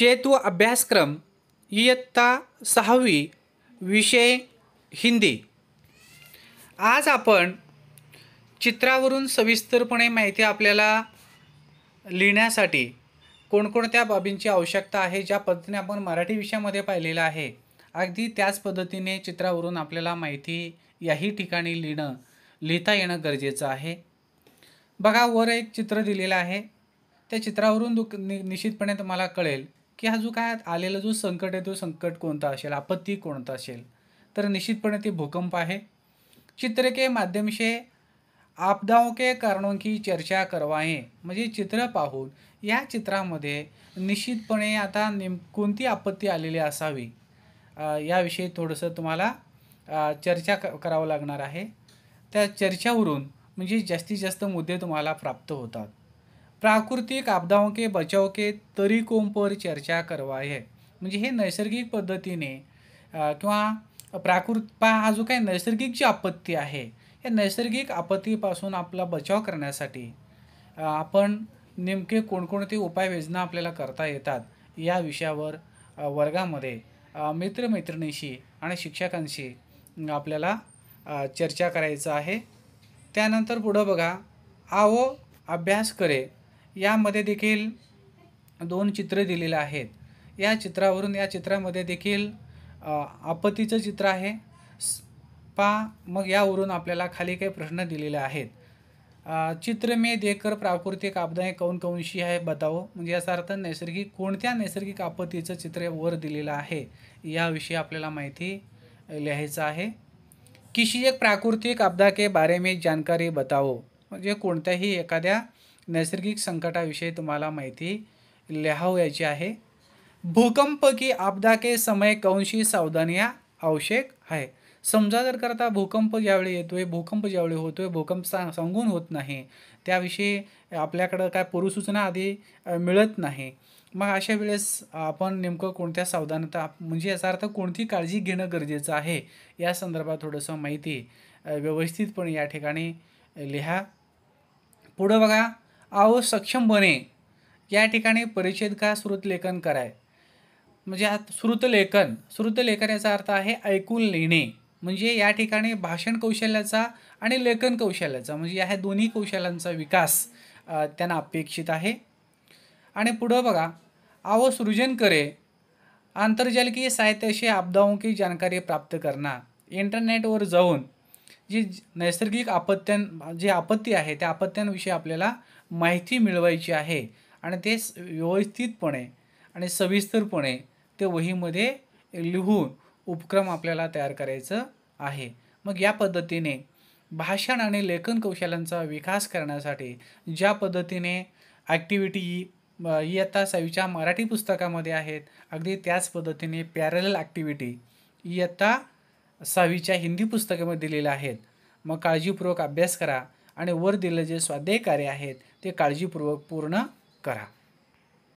शेतू अभ्यासक्रम इयत्ता सहावी विषय हिंदी आज आपण चित्रावरून सविस्तरपणे माहिती आपल्याला लिहिण्यासाठी कोणकोणत्या बाबींची आवश्यकता आहे ज्या पद्धतीने आपण मराठी विषयामध्ये पाहिलेलं आहे अगदी त्याच पद्धतीने चित्रावरून आपल्याला माहिती याही ठिकाणी लिहिणं लिहिता येणं गरजेचं आहे बघा वर एक चित्र दिलेलं आहे त्या चित्रावरून दुख नि निश्चितपणे तुम्हाला कळेल की हा जो काय आलेला जो संकट आहे तो संकट कोणता असेल आपत्ती कोणता असेल तर निश्चितपणे ते भूकंप आहे चित्रके के माध्यम से आपदाओं के कारणों की चर्चा म्हणजे चित्र पाहून या चित्रामध्ये निश्चितपणे आता नेम कोणती आपत्ती आलेली असावी याविषयी थोडंसं तुम्हाला चर्चा क करावं लागणार आहे त्या चर्चावरून म्हणजे जास्तीत जास्त मुद्दे तुम्हाला प्राप्त होतात प्राकृतिक आपदाओं के बचाव के तरीकों पर चर्चा करवा आहे म्हणजे हे नैसर्गिक पद्धतीने किंवा प्राकृत पा हा जो काही नैसर्गिक जी आपत्ती आहे या नैसर्गिक आपत्तीपासून आपला बचाव करण्यासाठी आपण नेमके कोणकोणते उपाययोजना आपल्याला करता येतात या विषयावर वर्गामध्ये मित्रमैत्रिणीशी आणि शिक्षकांशी आपल्याला चर्चा करायचं आहे त्यानंतर पुढं बघा आओ अभ्यास करे यामध्ये देखील दोन चित्र दिलेले आहेत या चित्रावरून या चित्रामध्ये देखील आपत्तीचं चित्र आहे पा मग यावरून आपल्याला खाली काही प्रश्न दिलेले आहेत चित्र मे देखकर प्राकृतिक आपदाएं कौन कौनशी आहे बताओ म्हणजे याचा अर्थ नैसर्गिक कोणत्या नैसर्गिक आपत्तीचं चित्र वर दिलेलं आहे याविषयी आपल्याला माहिती लिहायचं आहे किशी एक प्राकृतिक आपदा के बारे में जानकारी बताओ म्हणजे कोणत्याही एखाद्या नैसर्गिक संकटाविषयी तुम्हाला माहिती लिहावयाची आहे भूकंप की आपदा के समय कौनशी सावधानिया आवश्यक आहे समजा जर करता भूकंप ज्यावेळी येतोय भूकंप ज्यावेळी होतोय भूकंप सांग सांगून होत नाही त्याविषयी आपल्याकडं काय पूर्वसूचना आधी मिळत नाही मग अशा वेळेस आपण नेमकं कोणत्या सावधानता म्हणजे याचा अर्थ कोणती काळजी घेणं गरजेचं आहे या संदर्भात थोडंसं माहिती व्यवस्थितपणे या ठिकाणी लिहा पुढं बघा आहो सक्षम बने या ठिकाणी परिच्छेद का श्रुतलेखन कराय म्हणजे श्रुतलेखन श्रुतलेखन याचा अर्थ आहे ऐकून लिहिणे म्हणजे या ठिकाणी भाषण कौशल्याचा आणि लेखन कौशल्याचा म्हणजे या ह्या दोन्ही कौशल्यांचा विकास त्यांना अपेक्षित आहे आणि पुढं बघा आवो सृजन करे आंतरजालकीय साहित्याशी आपदाओं की जानकारी प्राप्त करना इंटरनेटवर जाऊन जी नैसर्गिक आपत्त्यां जी आपत्ती आहे त्या आपत्त्यांविषयी आपल्याला माहिती मिळवायची आहे आणि ते व्यवस्थितपणे आणि सविस्तरपणे ते वहीमध्ये लिहून उपक्रम आपल्याला तयार करायचं आहे मग या पद्धतीने भाषण आणि लेखन कौशल्यांचा विकास करण्यासाठी ज्या पद्धतीने ॲक्टिव्हिटी इयत्ता सहावीच्या मराठी पुस्तकामध्ये आहेत अगदी त्याच पद्धतीने पॅरल ॲक्टिव्हिटी इयत्ता सहावीच्या हिंदी पुस्तकामध्ये दिलेले आहेत मग काळजीपूर्वक अभ्यास करा आणि वर दिलेलं जे स्वाध्याय कार्य आहेत ते काळजीपूर्वक पूर्ण करा